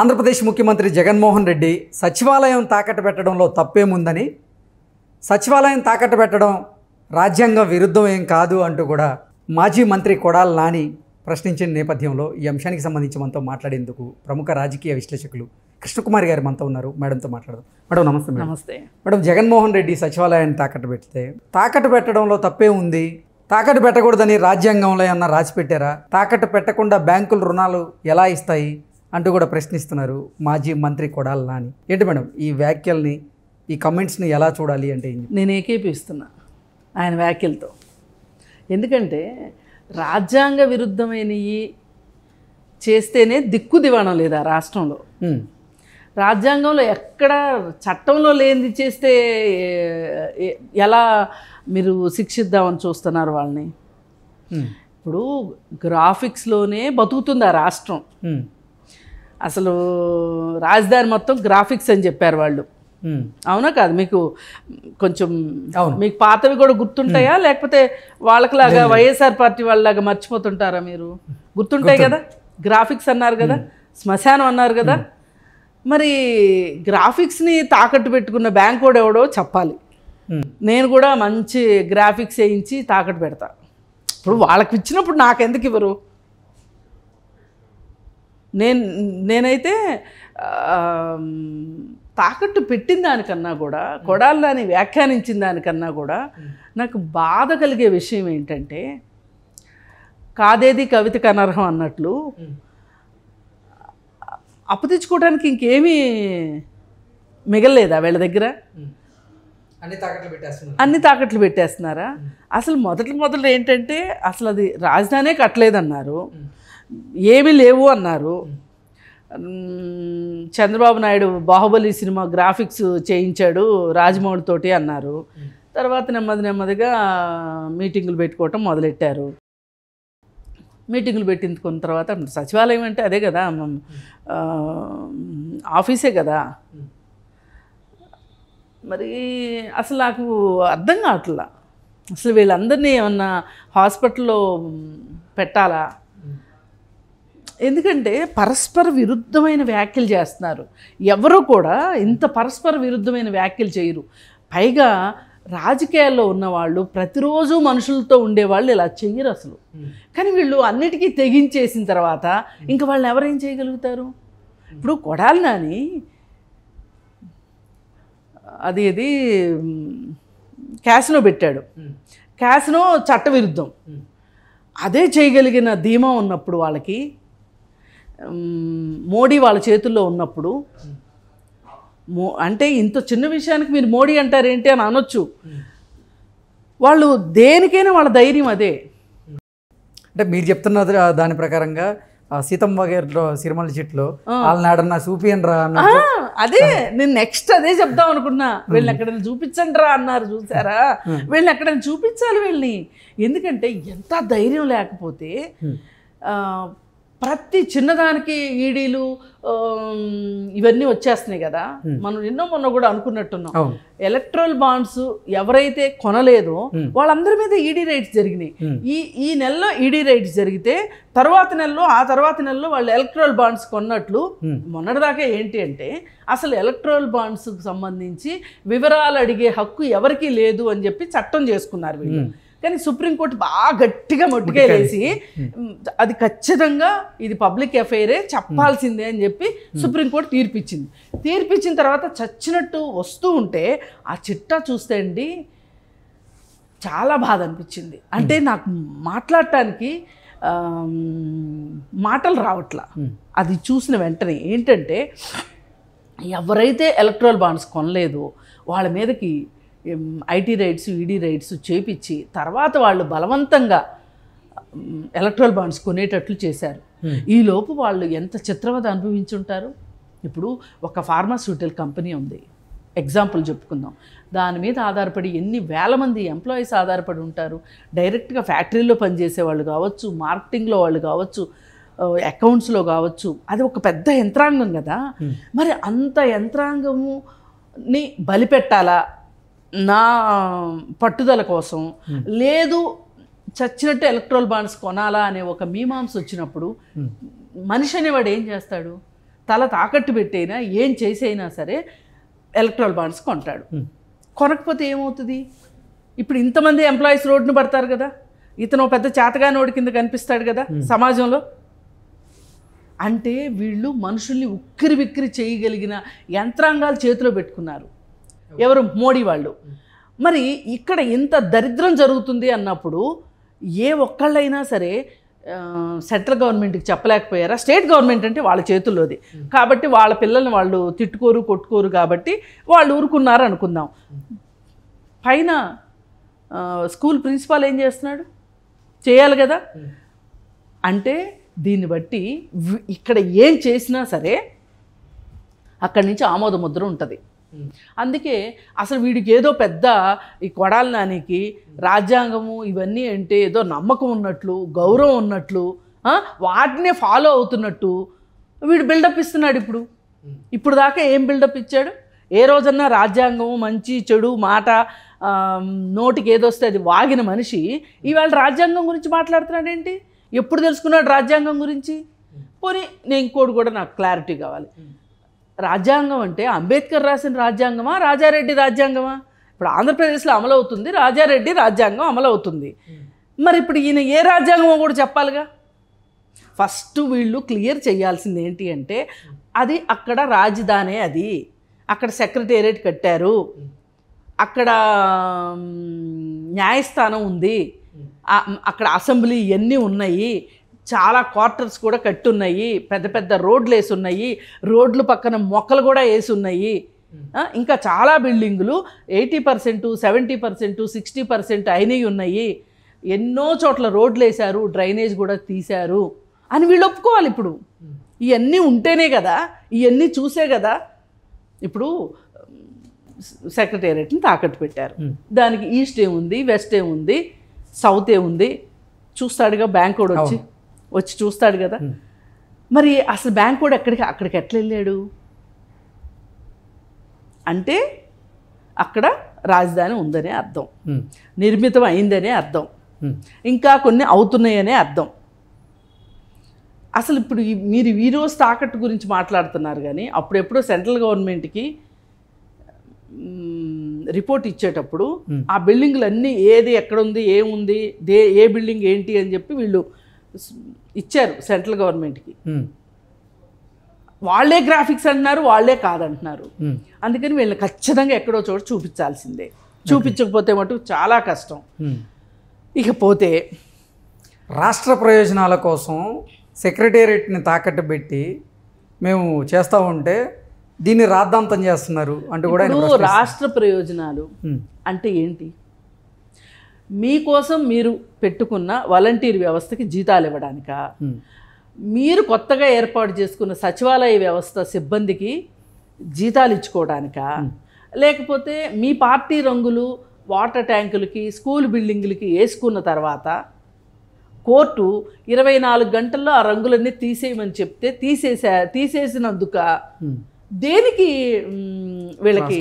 ఆంధ్రప్రదేశ్ ముఖ్యమంత్రి జగన్మోహన్ రెడ్డి సచివాలయం తాకట్టు పెట్టడంలో తప్పేముందని సచివాలయం తాకట్టు పెట్టడం రాజ్యాంగం విరుద్ధం ఏం కాదు అంటూ కూడా మాజీ మంత్రి కొడాల నాని ప్రశ్నించిన నేపథ్యంలో ఈ అంశానికి సంబంధించి మనతో మాట్లాడేందుకు ప్రముఖ రాజకీయ విశ్లేషకులు కృష్ణకుమారి గారు మనతో ఉన్నారు మేడంతో మాట్లాడదాం మేడం నమస్తే నమస్తే మేడం జగన్మోహన్ రెడ్డి సచివాలయాన్ని తాకట్టు పెడితే తాకట్టు పెట్టడంలో తప్పే ఉంది తాకట్టు పెట్టకూడదని రాజ్యాంగంలో ఏమన్నా రాసిపెట్టారా తాకట్టు పెట్టకుండా బ్యాంకులు రుణాలు ఎలా ఇస్తాయి అంటూ కూడా ప్రశ్నిస్తున్నారు మాజీ మంత్రి కొడాల నాని ఏంటి మేడం ఈ వ్యాఖ్యల్ని ఈ కమెంట్స్ని ఎలా చూడాలి అంటే నేను ఏకేపిస్తున్నా ఆయన వ్యాఖ్యలతో ఎందుకంటే రాజ్యాంగ విరుద్ధమైనవి చేస్తేనే దిక్కు దివాణం లేదా రాష్ట్రంలో రాజ్యాంగంలో ఎక్కడ చట్టంలో లేనిది చేస్తే ఎలా మీరు శిక్షిద్దామని చూస్తున్నారు వాళ్ళని ఇప్పుడు గ్రాఫిక్స్లోనే బతుకుతుంది ఆ రాష్ట్రం అసలు రాజధాని మొత్తం గ్రాఫిక్స్ అని చెప్పారు వాళ్ళు అవునా కాదు మీకు కొంచెం మీకు పాతవి కూడా గుర్తుంటాయా లేకపోతే వాళ్ళకిలాగా వైఎస్ఆర్ పార్టీ వాళ్ళలాగా మర్చిపోతుంటారా మీరు గుర్తుంటాయి కదా గ్రాఫిక్స్ అన్నారు కదా శ్మశానం అన్నారు కదా మరి గ్రాఫిక్స్ని తాకట్టు పెట్టుకున్న బ్యాంక్ కూడా ఎవడో చెప్పాలి నేను కూడా మంచి గ్రాఫిక్స్ వేయించి తాకట్టు పెడతా ఇప్పుడు వాళ్ళకి ఇచ్చినప్పుడు నాకు ఎందుకు ఇవ్వరు నేను నేనైతే తాకట్టు పెట్టిన దానికన్నా కూడా కొడాలని వ్యాఖ్యానించిన దానికన్నా కూడా నాకు బాధ కలిగే విషయం ఏంటంటే కాదేది కవితకు అనర్హం అన్నట్లు అప్పు తెచ్చుకోవడానికి ఇంకేమీ మిగలలేదా వీళ్ళ దగ్గర అన్ని తాకట్లు పెట్టేస్తున్నారు అన్ని తాకట్లు పెట్టేస్తున్నారా అసలు మొదటి మొదలు ఏంటంటే అసలు అది రాజధానే కట్టలేదన్నారు ఏమీ లేవు అన్నారు చంద్రబాబు నాయుడు బాహుబలి సినిమా గ్రాఫిక్స్ చేయించాడు రాజమౌళి తోటి అన్నారు తర్వాత నెమ్మది నెమ్మదిగా మీటింగులు పెట్టుకోవటం మొదలెట్టారు మీటింగులు పెట్టించుకున్న తర్వాత సచివాలయం అంటే అదే కదా ఆఫీసే కదా మరి అసలు నాకు అర్థం కావట్లా అసలు వీళ్ళందరినీ ఏమన్నా హాస్పిటల్లో పెట్టాలా ఎందుకంటే పరస్పర విరుద్ధమైన వ్యాఖ్యలు చేస్తున్నారు ఎవరు కూడా ఇంత పరస్పర విరుద్ధమైన వ్యాఖ్యలు చేయరు పైగా రాజకీయాల్లో ఉన్నవాళ్ళు ప్రతిరోజు మనుషులతో ఉండేవాళ్ళు ఇలా చెయ్యరు అసలు కానీ వీళ్ళు అన్నిటికీ తెగించేసిన తర్వాత ఇంకా వాళ్ళని ఎవరేం చేయగలుగుతారు ఇప్పుడు కొడాలి నాని అది ఇది క్యాసినో పెట్టాడు క్యాసినో చట్టవిరుద్ధం అదే చేయగలిగిన ధీమా ఉన్నప్పుడు వాళ్ళకి మోడీ వాళ్ళ చేతుల్లో ఉన్నప్పుడు మో అంటే ఇంత చిన్న విషయానికి మీరు మోడీ అంటారేంటి అని అనొచ్చు వాళ్ళు దేనికైనా వాళ్ళ ధైర్యం అదే అంటే మీరు చెప్తున్న దాని ప్రకారంగా సీతమ్మ గారిలో సిరిమల చెట్లో వాళ్ళనాడన్నా చూపియండి రా అదే నేను నెక్స్ట్ అదే చెప్దాం అనుకున్నా వీళ్ళని ఎక్కడైనా చూపించండి అన్నారు చూసారా వీళ్ళని ఎక్కడైనా చూపించాలి వీళ్ళని ఎందుకంటే ఎంత ధైర్యం లేకపోతే ప్రతి చిన్నదానికి ఈడీలు ఇవన్నీ వచ్చేస్తున్నాయి కదా మనం ఎన్నో మొన్న కూడా అనుకున్నట్టున్నాం ఎలక్ట్రల్ బాండ్స్ ఎవరైతే కొనలేదో వాళ్ళందరి మీద ఈడీ రైట్స్ జరిగినాయి ఈ ఈ నెలలో ఈడీ రైట్స్ జరిగితే తర్వాత నెలలో ఆ తర్వాత నెలలో వాళ్ళు ఎలక్ట్రల్ బాండ్స్ కొన్నట్లు మొన్నటిదాకా ఏంటి అంటే అసలు ఎలక్ట్రల్ బాండ్స్కి సంబంధించి వివరాలు అడిగే హక్కు ఎవరికీ లేదు అని చెప్పి చట్టం చేసుకున్నారు వీళ్ళు కానీ సుప్రీంకోర్టు బాగా గట్టిగా మొట్టుకెళ్ళేసి అది ఖచ్చితంగా ఇది పబ్లిక్ ఎఫైరే చెప్పాల్సిందే అని చెప్పి సుప్రీంకోర్టు తీర్పిచ్చింది తీర్పిచ్చిన తర్వాత చచ్చినట్టు వస్తూ ఉంటే ఆ చిట్టా చూస్తే అండి చాలా బాధ అనిపించింది అంటే నాకు మాట్లాడటానికి మాటలు రావట్లా అది చూసిన వెంటనే ఏంటంటే ఎవరైతే ఎలక్ట్రల్ బాండ్స్ కొనలేదో వాళ్ళ మీదకి ఐటీ రైట్స్ ఈడీ రైట్స్ చేపించి తర్వాత వాళ్ళు బలవంతంగా ఎలక్ట్రల్ బాండ్స్ కొనేటట్లు చేశారు ఈలోపు వాళ్ళు ఎంత చిత్రవత అనుభవించుంటారు ఇప్పుడు ఒక ఫార్మాస్యూటికల్ కంపెనీ ఉంది ఎగ్జాంపుల్ చెప్పుకుందాం దాని మీద ఆధారపడి ఎన్ని వేల మంది ఎంప్లాయీస్ ఆధారపడి ఉంటారు డైరెక్ట్గా ఫ్యాక్టరీలో పనిచేసే వాళ్ళు కావచ్చు మార్కెటింగ్లో వాళ్ళు కావచ్చు అకౌంట్స్లో కావచ్చు అది ఒక పెద్ద యంత్రాంగం కదా మరి అంత యంత్రాంగముని బలిపెట్టాలా నా పట్టుదల కోసం లేదు చచ్చినట్టు ఎలక్ట్రోల్ బాండ్స్ కొనాలా అనే ఒక మీమాంస వచ్చినప్పుడు మనిషి అనేవాడు ఏం చేస్తాడు తల తాకట్టు పెట్టైనా ఏం చేసైనా సరే ఎలక్ట్రోల్ బాండ్స్ కొంటాడు కొనకపోతే ఏమవుతుంది ఇప్పుడు ఇంతమంది ఎంప్లాయీస్ రోడ్డును పడతారు కదా ఇతను పెద్ద చేతగానోడి కింద కనిపిస్తాడు కదా సమాజంలో అంటే వీళ్ళు మనుషుల్ని ఉక్కిరి బిక్కిరి చేయగలిగిన యంత్రాంగాలు చేతిలో పెట్టుకున్నారు ఎవరు మోడీ వాళ్ళు మరి ఇక్కడ ఇంత దరిద్రం జరుగుతుంది అన్నప్పుడు ఏ ఒక్కళ్ళైనా సరే సెంట్రల్ గవర్నమెంట్కి చెప్పలేకపోయారా స్టేట్ గవర్నమెంట్ అంటే వాళ్ళ చేతుల్లోది కాబట్టి వాళ్ళ పిల్లల్ని వాళ్ళు తిట్టుకోరు కొట్టుకోరు కాబట్టి వాళ్ళు ఊరుకున్నారు అనుకుందాం పైన స్కూల్ ప్రిన్సిపాల్ ఏం చేస్తున్నాడు చేయాలి కదా అంటే దీన్ని బట్టి ఇక్కడ ఏం చేసినా సరే అక్కడి నుంచి ఆమోద ముద్ర ఉంటుంది అందుకే అసలు వీడికి ఏదో పెద్ద ఈ కొడాల నానికి రాజ్యాంగము ఇవన్నీ అంటే ఏదో నమ్మకం ఉన్నట్లు గౌరవం ఉన్నట్లు వాటినే ఫాలో అవుతున్నట్టు వీడు బిల్డప్ ఇస్తున్నాడు ఇప్పుడు ఇప్పుడు దాకా ఏం బిల్డప్ ఇచ్చాడు ఏ రోజన్నా రాజ్యాంగం మంచి చెడు మాట నోటికి ఏదొస్తే అది వాగిన మనిషి ఇవాళ రాజ్యాంగం గురించి మాట్లాడుతున్నాడు ఏంటి ఎప్పుడు తెలుసుకున్నాడు రాజ్యాంగం గురించి పోనీ నేను ఇంకోటి కూడా నాకు క్లారిటీ కావాలి రాజ్యాంగం అంటే అంబేద్కర్ రాసిన రాజ్యాంగమా రాజారెడ్డి రాజ్యాంగమా ఇప్పుడు ఆంధ్రప్రదేశ్లో అమలవుతుంది రాజారెడ్డి రాజ్యాంగం అమలవుతుంది hmm. మరి ఇప్పుడు ఈయన ఏ రాజ్యాంగమో కూడా చెప్పాలిగా ఫస్ట్ వీళ్ళు క్లియర్ చేయాల్సింది ఏంటి అంటే అది అక్కడ రాజధానే అది అక్కడ సెక్రటేరియట్ కట్టారు hmm. అక్కడ న్యాయస్థానం ఉంది hmm. అక్కడ అసెంబ్లీ ఇవన్నీ ఉన్నాయి చాలా క్వార్టర్స్ కూడా కట్టున్నాయి పెద్ద పెద్ద రోడ్లు వేసి ఉన్నాయి రోడ్లు పక్కన మొక్కలు కూడా వేసి ఉన్నాయి hmm. ఇంకా చాలా బిల్డింగులు eighty percent seventy percent sixty percent అయినవి ఉన్నాయి ఎన్నో చోట్ల రోడ్లు వేశారు డ్రైనేజ్ కూడా తీశారు అని వీళ్ళు ఒప్పుకోవాలి ఇప్పుడు hmm. ఇవన్నీ ఉంటేనే కదా ఇవన్నీ చూసే కదా ఇప్పుడు సెక్రటేరియట్ని తాకట్టు పెట్టారు hmm. దానికి ఈస్ట్ ఏముంది వెస్ట్ ఏముంది సౌత్ ఏముంది చూస్తాడుగా బ్యాంక్ కూడా వచ్చి వచ్చి చూస్తాడు కదా మరి అసలు బ్యాంక్ కూడా ఎక్కడికి అక్కడికి ఎట్లా వెళ్ళాడు అంటే అక్కడ రాజధాని ఉందనే అర్థం నిర్మితం అయిందనే అర్థం ఇంకా కొన్ని అవుతున్నాయనే అర్థం అసలు ఇప్పుడు మీరు ఈరోజు తాకట్టు గురించి మాట్లాడుతున్నారు కానీ అప్పుడెప్పుడు సెంట్రల్ గవర్నమెంట్కి రిపోర్ట్ ఇచ్చేటప్పుడు ఆ బిల్డింగ్లన్నీ ఏది ఎక్కడుంది ఏముంది దే ఏ బిల్డింగ్ ఏంటి అని చెప్పి వీళ్ళు ఇచ్చారు సెంట్రల్ గవర్నమెంట్కి వాళ్లే గ్రాఫిక్స్ అంటున్నారు వాళ్లే కాదంటున్నారు అందుకని వీళ్ళని ఖచ్చితంగా ఎక్కడో చోటు చూపించాల్సిందే చూపించకపోతే మటుకు చాలా కష్టం ఇకపోతే రాష్ట్ర ప్రయోజనాల కోసం సెక్రటేరియట్ని తాకట్టు పెట్టి మేము చేస్తూ ఉంటే దీన్ని రాద్ధాంతం చేస్తున్నారు అంటే కూడా రాష్ట్ర ప్రయోజనాలు అంటే ఏంటి మీకోసం మీరు పెట్టుకున్న వాలంటీర్ వ్యవస్థకి జీతాలు ఇవ్వడానిక మీరు కొత్తగా ఏర్పాటు చేసుకున్న సచివాలయ వ్యవస్థ సిబ్బందికి జీతాలు ఇచ్చుకోవడానిక లేకపోతే మీ పార్టీ రంగులు వాటర్ ట్యాంకులకి స్కూల్ బిల్డింగులకి వేసుకున్న తర్వాత కోర్టు ఇరవై నాలుగు గంటల్లో ఆ రంగులన్నీ తీసేయమని చెప్తే తీసేసా తీసేసినందుక దేనికి వీళ్ళకి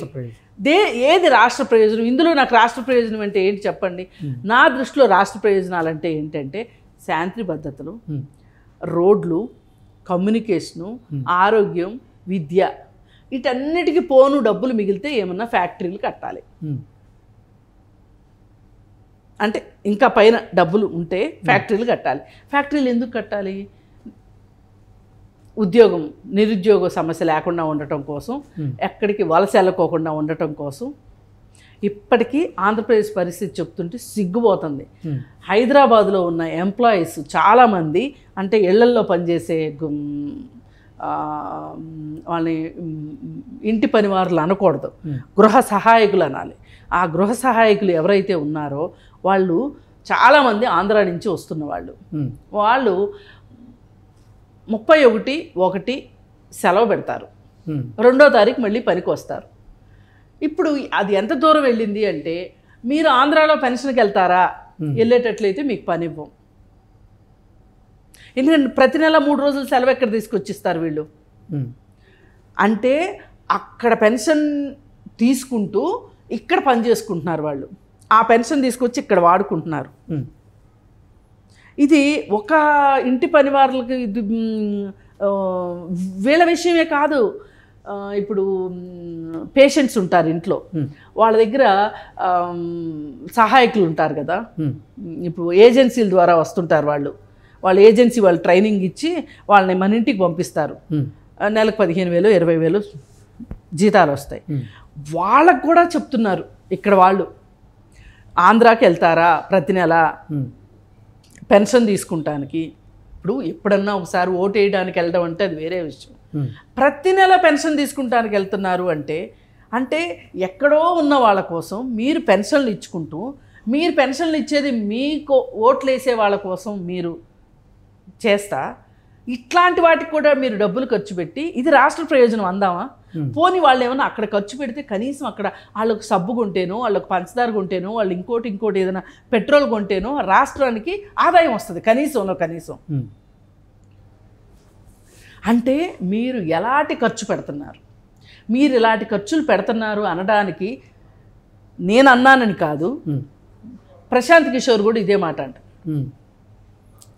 దే ఏది రాష్ట్ర ప్రయోజనం ఇందులో నాకు రాష్ట్ర ప్రయోజనం అంటే ఏంటి చెప్పండి నా దృష్టిలో రాష్ట్ర ప్రయోజనాలు అంటే ఏంటంటే శాంతి భద్రతలు రోడ్లు కమ్యూనికేషను ఆరోగ్యం విద్య వీటన్నిటికీ పోను డబ్బులు మిగిలితే ఏమన్నా ఫ్యాక్టరీలు కట్టాలి అంటే ఇంకా పైన డబ్బులు ఉంటే ఫ్యాక్టరీలు కట్టాలి ఫ్యాక్టరీలు ఎందుకు కట్టాలి ఉద్యోగం నిరుద్యోగ సమస్య లేకుండా ఉండటం కోసం ఎక్కడికి వలస వెళ్ళకోకుండా ఉండటం కోసం ఇప్పటికీ ఆంధ్రప్రదేశ్ పరిస్థితి చెప్తుంటే సిగ్గుపోతుంది హైదరాబాద్లో ఉన్న ఎంప్లాయీస్ చాలామంది అంటే ఇళ్లల్లో పనిచేసే వాళ్ళని ఇంటి పనివారులు అనకూడదు గృహ సహాయకులు అనాలి ఆ గృహ సహాయకులు ఎవరైతే ఉన్నారో వాళ్ళు చాలామంది ఆంధ్ర నుంచి వస్తున్న వాళ్ళు వాళ్ళు ముప్పై ఒకటి ఒకటి సెలవు పెడతారు రెండో తారీఖు మళ్ళీ పనికి వస్తారు ఇప్పుడు అది ఎంత దూరం వెళ్ళింది అంటే మీరు ఆంధ్రాలో పెన్షన్కి వెళ్తారా వెళ్ళేటట్లయితే మీకు పని ఇవ్వం ఎందుకంటే ప్రతి నెల మూడు రోజులు సెలవు ఎక్కడ తీసుకొచ్చిస్తారు వీళ్ళు అంటే అక్కడ పెన్షన్ తీసుకుంటూ ఇక్కడ పని చేసుకుంటున్నారు వాళ్ళు ఆ పెన్షన్ తీసుకొచ్చి ఇక్కడ వాడుకుంటున్నారు ఇది ఒక ఇంటి పనివారులకు ఇది వీళ్ళ విషయమే కాదు ఇప్పుడు పేషెంట్స్ ఉంటారు ఇంట్లో వాళ్ళ దగ్గర సహాయకులు ఉంటారు కదా ఇప్పుడు ఏజెన్సీల ద్వారా వస్తుంటారు వాళ్ళు వాళ్ళ ఏజెన్సీ వాళ్ళు ట్రైనింగ్ ఇచ్చి వాళ్ళని మన ఇంటికి పంపిస్తారు నెలకు పదిహేను వేలు ఇరవై వేలు జీతాలు వస్తాయి వాళ్ళకు కూడా చెప్తున్నారు ఇక్కడ వాళ్ళు ఆంధ్రాకి వెళ్తారా ప్రతి నెల పెన్షన్ తీసుకుంటానికి ఇప్పుడు ఎప్పుడన్నా ఒకసారి ఓటు వేయడానికి వెళ్ళడం అంటే అది వేరే విషయం ప్రతి నెల పెన్షన్ తీసుకుంటానికి వెళ్తున్నారు అంటే అంటే ఎక్కడో ఉన్న వాళ్ళ కోసం మీరు పెన్షన్లు ఇచ్చుకుంటూ మీరు పెన్షన్లు ఇచ్చేది మీకు ఓట్లు వేసే వాళ్ళ కోసం మీరు చేస్తా ఇట్లాంటి వాటికి కూడా మీరు డబ్బులు ఖర్చు పెట్టి ఇది రాష్ట్ర ప్రయోజనం అందామా Hmm. పోని వాళ్ళు ఏమైనా అక్కడ ఖర్చు పెడితే కనీసం అక్కడ వాళ్ళకు సబ్బు కొంటేనో వాళ్ళకు పంచదార కొంటేనో వాళ్ళు ఇంకోటి ఇంకోటి ఏదైనా పెట్రోల్ కొంటేనో రాష్ట్రానికి ఆదాయం వస్తుంది కనీసంలో కనీసం hmm. అంటే మీరు ఎలాంటి ఖర్చు పెడుతున్నారు మీరు ఇలాంటి ఖర్చులు పెడుతున్నారు అనడానికి నేను అన్నానని కాదు hmm. ప్రశాంత్ కిషోర్ కూడా ఇదే మాట అంట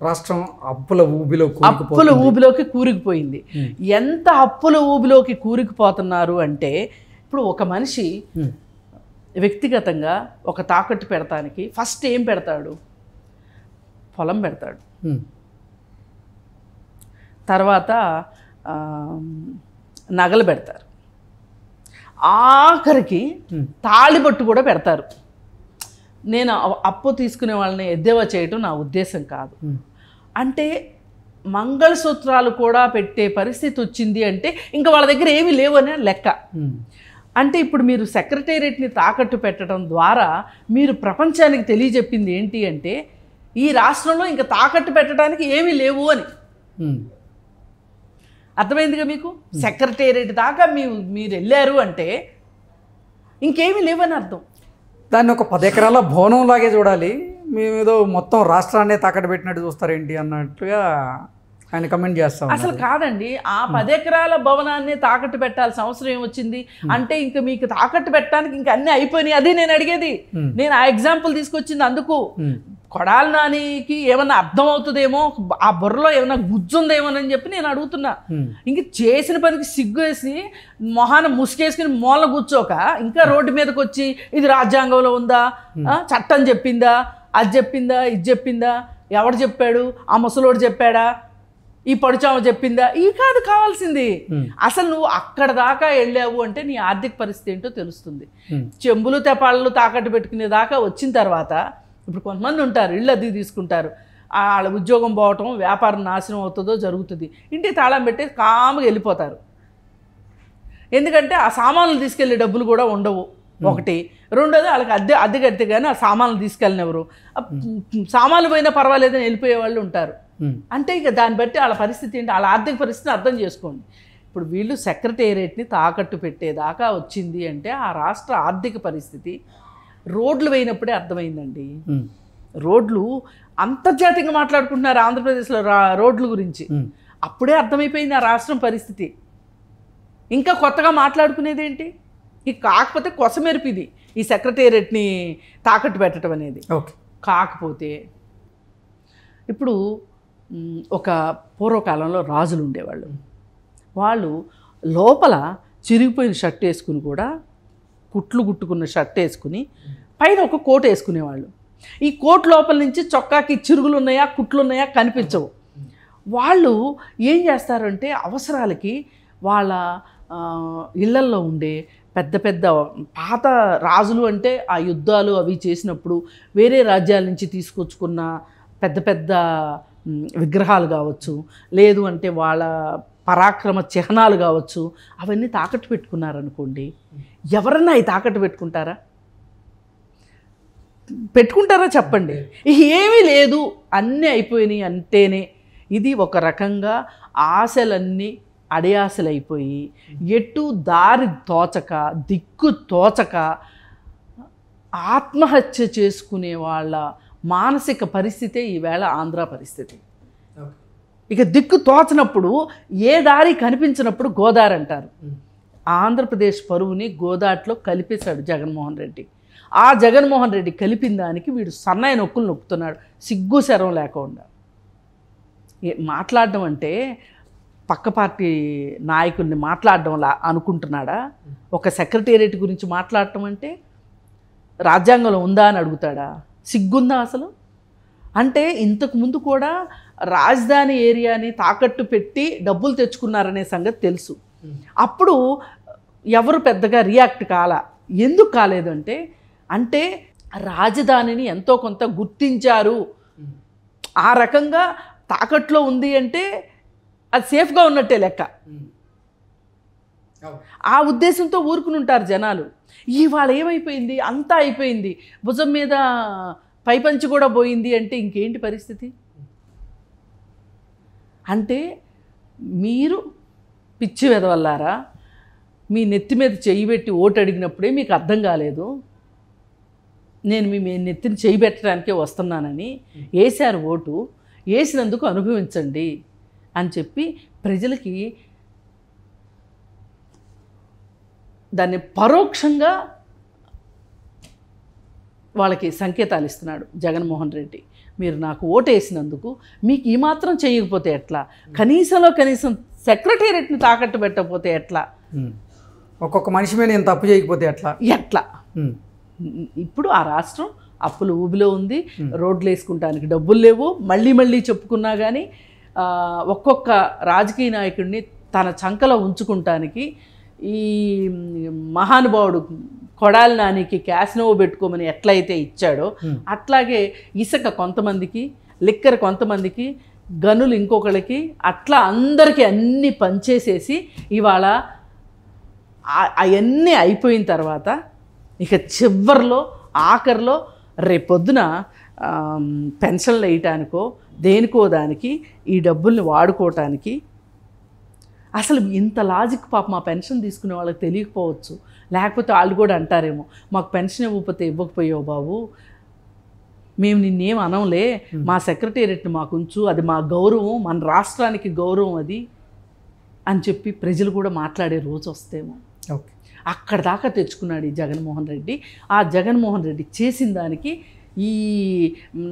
రాష్ట్రం అప్పుల ఊబిలో అప్పుల ఊబిలోకి కూరుకుపోయింది ఎంత అప్పుల ఊబిలోకి కూరుకుపోతున్నారు అంటే ఇప్పుడు ఒక మనిషి వ్యక్తిగతంగా ఒక తాకట్టు పెడతానికి ఫస్ట్ ఏం పెడతాడు పొలం పెడతాడు తర్వాత నగలు పెడతారు ఆఖరికి తాళిబొట్టు కూడా పెడతారు నేను అప్పు తీసుకునే వాళ్ళని ఎద్దేవా చేయటం నా ఉద్దేశం కాదు అంటే మంగళసూత్రాలు కూడా పెట్టే పరిస్థితి వచ్చింది అంటే ఇంకా వాళ్ళ దగ్గర ఏమీ అనే లెక్క అంటే ఇప్పుడు మీరు సెక్రటేరియట్ని తాకట్టు పెట్టడం ద్వారా మీరు ప్రపంచానికి తెలియజెప్పింది ఏంటి అంటే ఈ రాష్ట్రంలో ఇంకా తాకట్టు పెట్టడానికి ఏమీ లేవు అని అర్థమైందిగా మీకు సెక్రటేరియట్ దాకా మీ మీరు వెళ్ళారు అంటే ఇంకేమీ లేవని అర్థం దాన్ని ఒక పది ఎకరాల భవనంలాగే చూడాలి మేమేదో మొత్తం రాష్ట్రాన్ని తాకట్టు పెట్టినట్టు చూస్తారేంటి అన్నట్టుగా ఆయన కమెంట్ చేస్తాం అసలు కాదండి ఆ hmm. పది ఎకరాల భవనాన్ని తాకట్టు పెట్టాల్సిన అవసరం ఏమొచ్చింది hmm. అంటే ఇంకా మీకు తాకట్టు పెట్టడానికి ఇంకా అన్ని అయిపోయినాయి అదే నేను అడిగేది hmm. నేను ఆ ఎగ్జాంపుల్ తీసుకొచ్చింది అందుకు కొడాలి నానికి ఏమన్నా అర్థం అవుతుందేమో ఆ బుర్రలో ఏమన్నా గుజ్జుందేమోనని చెప్పి నేను అడుగుతున్నా ఇంక చేసిన పనికి సిగ్గేసి మొహాన ముసుకేసుకుని మూల కూర్చోక ఇంకా రోడ్డు మీదకి వచ్చి ఇది రాజ్యాంగంలో ఉందా చట్టం చెప్పిందా అది చెప్పిందా ఇది చెప్పిందా ఎవడు చెప్పాడు ఆ ముసలోడు చెప్పాడా ఈ పడుచామ చెప్పిందా ఈ కాదు కావాల్సింది అసలు నువ్వు అక్కడ దాకా వెళ్ళావు అంటే నీ ఆర్థిక పరిస్థితి ఏంటో తెలుస్తుంది చెంబులు తెపాళ్ళు తాకట్టు పెట్టుకునే దాకా వచ్చిన తర్వాత ఇప్పుడు కొంతమంది ఉంటారు ఇళ్ళు అది తీసుకుంటారు వాళ్ళ ఉద్యోగం పోవటం వ్యాపారం నాశనం అవుతుందో జరుగుతుంది ఇంటికి తాళం పెట్టి కామ్గా వెళ్ళిపోతారు ఎందుకంటే ఆ సామాన్లు తీసుకెళ్లే డబ్బులు కూడా ఉండవు ఒకటి రెండోది వాళ్ళకి అద్దె అద్దె కడితే కానీ ఆ సామాన్లు తీసుకెళ్ళినెవరు సామాన్లు పోయినా పర్వాలేదని వెళ్ళిపోయే వాళ్ళు ఉంటారు అంటే ఇక దాన్ని బట్టి వాళ్ళ పరిస్థితి ఏంటి వాళ్ళ ఆర్థిక పరిస్థితిని అర్థం చేసుకోండి ఇప్పుడు వీళ్ళు సెక్రటేరియట్ని తాకట్టు పెట్టేదాకా వచ్చింది అంటే ఆ రాష్ట్ర ఆర్థిక పరిస్థితి రోడ్లు వేయినప్పుడే అర్థమైందండి రోడ్లు అంతర్జాతీయంగా మాట్లాడుకుంటున్నారు ఆంధ్రప్రదేశ్లో రా రోడ్ల గురించి అప్పుడే అర్థమైపోయింది ఆ రాష్ట్రం పరిస్థితి ఇంకా కొత్తగా మాట్లాడుకునేది ఏంటి ఇది కాకపోతే కొసమెరిపిది ఈ సెక్రటేరియట్ని తాకట్టు పెట్టడం అనేది కాకపోతే ఇప్పుడు ఒక పూర్వకాలంలో రాజులు ఉండేవాళ్ళు వాళ్ళు లోపల చిరిగిపోయిన షర్ట్ వేసుకుని కూడా కుట్లు కుట్టుకున్న షర్ట్ వేసుకుని పైన ఒక కోట్ వేసుకునేవాళ్ళు ఈ కోట్ లోపల నుంచి చొక్కాకి చిరుగులు ఉన్నాయా కుట్లు ఉన్నాయా కనిపించవు వాళ్ళు ఏం చేస్తారంటే అవసరాలకి వాళ్ళ ఇళ్లల్లో ఉండే పెద్ద పెద్ద పాత రాజులు అంటే ఆ యుద్ధాలు అవి చేసినప్పుడు వేరే రాజ్యాల నుంచి తీసుకొచ్చుకున్న పెద్ద పెద్ద విగ్రహాలు కావచ్చు లేదు అంటే వాళ్ళ పరాక్రమ చిహ్నాలు కావచ్చు అవన్నీ తాకట్టు పెట్టుకున్నారనుకోండి ఎవరన్నా అవి తాకట్టు పెట్టుకుంటారా పెట్టుకుంటారా చెప్పండి ఏమీ లేదు అన్నీ అయిపోయినాయి అంటేనే ఇది ఒక రకంగా ఆశలన్నీ అయిపోయి ఎటు దారి తోచక దిక్కు తోచక ఆత్మహత్య చేసుకునే వాళ్ళ మానసిక పరిస్థితే ఈవేళ ఆంధ్ర పరిస్థితి ఇక దిక్కు తోచినప్పుడు ఏ దారి కనిపించినప్పుడు గోదారి అంటారు ఆంధ్రప్రదేశ్ పరువుని గోదాట్లో కలిపేశాడు జగన్మోహన్ రెడ్డి ఆ జగన్మోహన్ రెడ్డి కలిపిన దానికి వీడు సన్నయ్య నొక్కులు నొక్కుతున్నాడు సిగ్గు శరం లేకుండా మాట్లాడడం అంటే పక్క పార్టీ నాయకుల్ని మాట్లాడడంలా అనుకుంటున్నాడా ఒక సెక్రటేరియట్ గురించి మాట్లాడటం అంటే రాజ్యాంగంలో ఉందా అని అడుగుతాడా సిగ్గుందా అసలు అంటే ఇంతకుముందు కూడా రాజధాని ఏరియాని తాకట్టు పెట్టి డబ్బులు తెచ్చుకున్నారనే సంగతి తెలుసు అప్పుడు ఎవరు పెద్దగా రియాక్ట్ కాల ఎందుకు కాలేదంటే అంటే రాజధానిని ఎంతో కొంత గుర్తించారు ఆ రకంగా తాకట్లో ఉంది అంటే అది సేఫ్గా ఉన్నట్టే లెక్క ఆ ఉద్దేశంతో ఊరుకుని ఉంటారు జనాలు ఇవాళ ఏమైపోయింది అంతా అయిపోయింది భుజం మీద పైపంచి కూడా పోయింది అంటే ఇంకేంటి పరిస్థితి అంటే మీరు పిచ్చి వెదవల్లారా మీ నెత్తి మీద చేయి పెట్టి ఓటు అడిగినప్పుడే మీకు అర్థం కాలేదు నేను మీ నెత్తిని చేయి పెట్టడానికే వస్తున్నానని వేశారు ఓటు వేసినందుకు అనుభవించండి అని చెప్పి ప్రజలకి దాన్ని పరోక్షంగా వాళ్ళకి సంకేతాలు ఇస్తున్నాడు జగన్మోహన్ రెడ్డి మీరు నాకు ఓటేసినందుకు మీకు ఈ మాత్రం చేయకపోతే ఎట్లా కనీసంలో కనీసం సెక్రటేరియట్ని తాకట్టు పెట్టకపోతే ఎట్లా ఒక్కొక్క మనిషి మీద నేను తప్పు చేయకపోతే ఎట్లా ఎట్లా ఇప్పుడు ఆ రాష్ట్రం అప్పులు ఊబిలో ఉంది రోడ్లు వేసుకుంటానికి డబ్బులు లేవు మళ్ళీ మళ్ళీ చెప్పుకున్నా కానీ ఒక్కొక్క రాజకీయ నాయకుడిని తన చంకలో ఉంచుకుంటానికి ఈ మహానుభావుడు కొడాలి నానికి క్యాస్నోవ్ పెట్టుకోమని ఎట్లయితే ఇచ్చాడో అట్లాగే ఇసుక కొంతమందికి లిక్కర్ కొంతమందికి గనులు ఇంకొకళ్ళకి అట్లా అందరికీ అన్నీ పనిచేసేసి ఇవాళ అవన్నీ అయిపోయిన తర్వాత ఇక చివరిలో ఆఖరిలో రేపొద్దున పెన్షన్లు వేయటానికో దేనికో దానికి ఈ డబ్బుల్ని వాడుకోవటానికి అసలు ఇంత లాజిక్ పాప మా పెన్షన్ తీసుకునే వాళ్ళకి తెలియకపోవచ్చు లేకపోతే వాళ్ళు కూడా అంటారేమో మాకు పెన్షన్ ఇవ్వకపోతే ఇవ్వకపోయావు బాబు మేము నిన్నేం అనంలే మా సెక్రటేరియట్ని మాకు ఉంచు అది మా గౌరవం మన రాష్ట్రానికి గౌరవం అది అని చెప్పి ప్రజలు కూడా మాట్లాడే రోజు వస్తేమో ఓకే అక్కడ దాకా తెచ్చుకున్నాడు ఈ జగన్మోహన్ రెడ్డి ఆ జగన్మోహన్ రెడ్డి చేసిన దానికి ఈ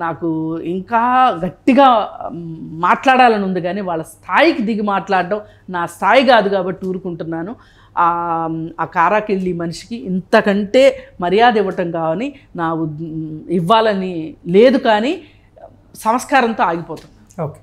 నాకు ఇంకా గట్టిగా మాట్లాడాలని ఉంది కానీ వాళ్ళ స్థాయికి దిగి మాట్లాడడం నా స్థాయి కాదు కాబట్టి ఊరుకుంటున్నాను ఆ కారాకెళ్ళి మనిషికి ఇంతకంటే మర్యాద ఇవ్వటం కావని నా ఇవ్వాలని లేదు కానీ సంస్కారంతో ఆగిపోతుంది ఓకే